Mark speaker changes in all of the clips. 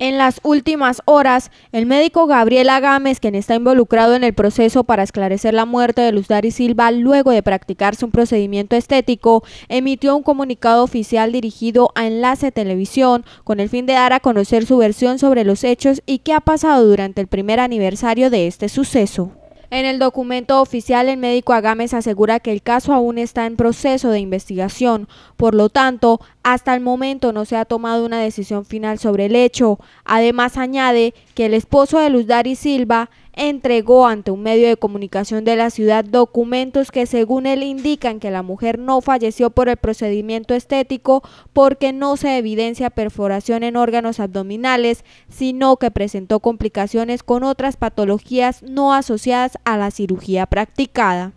Speaker 1: En las últimas horas, el médico Gabriel Agames, quien está involucrado en el proceso para esclarecer la muerte de Luz Dari Silva luego de practicarse un procedimiento estético, emitió un comunicado oficial dirigido a Enlace Televisión con el fin de dar a conocer su versión sobre los hechos y qué ha pasado durante el primer aniversario de este suceso. En el documento oficial, el médico Agames asegura que el caso aún está en proceso de investigación, por lo tanto, hasta el momento no se ha tomado una decisión final sobre el hecho. Además, añade que el esposo de Luz Dari Silva entregó ante un medio de comunicación de la ciudad documentos que según él indican que la mujer no falleció por el procedimiento estético porque no se evidencia perforación en órganos abdominales, sino que presentó complicaciones con otras patologías no asociadas a la cirugía practicada.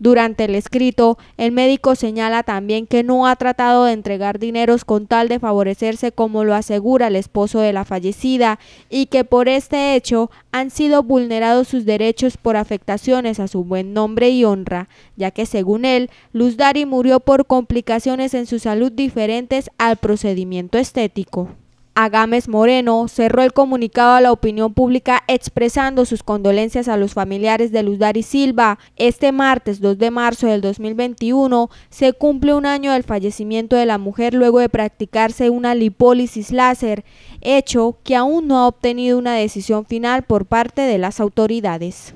Speaker 1: Durante el escrito, el médico señala también que no ha tratado de entregar dineros con tal de favorecerse como lo asegura el esposo de la fallecida y que por este hecho han sido vulnerados sus derechos por afectaciones a su buen nombre y honra, ya que según él, Luz murió por complicaciones en su salud diferentes al procedimiento estético. Agames Moreno cerró el comunicado a la opinión pública expresando sus condolencias a los familiares de Luz Dari Silva. Este martes 2 de marzo del 2021 se cumple un año del fallecimiento de la mujer luego de practicarse una lipólisis láser, hecho que aún no ha obtenido una decisión final por parte de las autoridades.